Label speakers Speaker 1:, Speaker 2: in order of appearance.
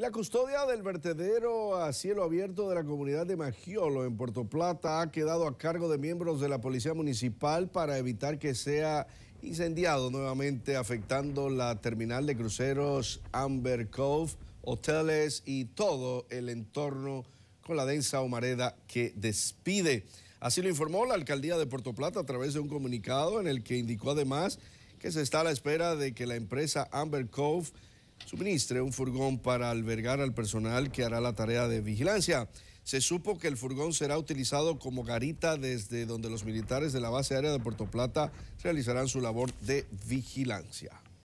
Speaker 1: la custodia del vertedero a cielo abierto de la comunidad de Magiolo en Puerto Plata ha quedado a cargo de miembros de la Policía Municipal para evitar que sea incendiado nuevamente, afectando la terminal de cruceros Amber Cove, hoteles y todo el entorno con la densa humareda que despide. Así lo informó la alcaldía de Puerto Plata a través de un comunicado en el que indicó además que se está a la espera de que la empresa Amber Cove suministre un furgón para albergar al personal que hará la tarea de vigilancia. Se supo que el furgón será utilizado como garita desde donde los militares de la base aérea de Puerto Plata realizarán su labor de vigilancia.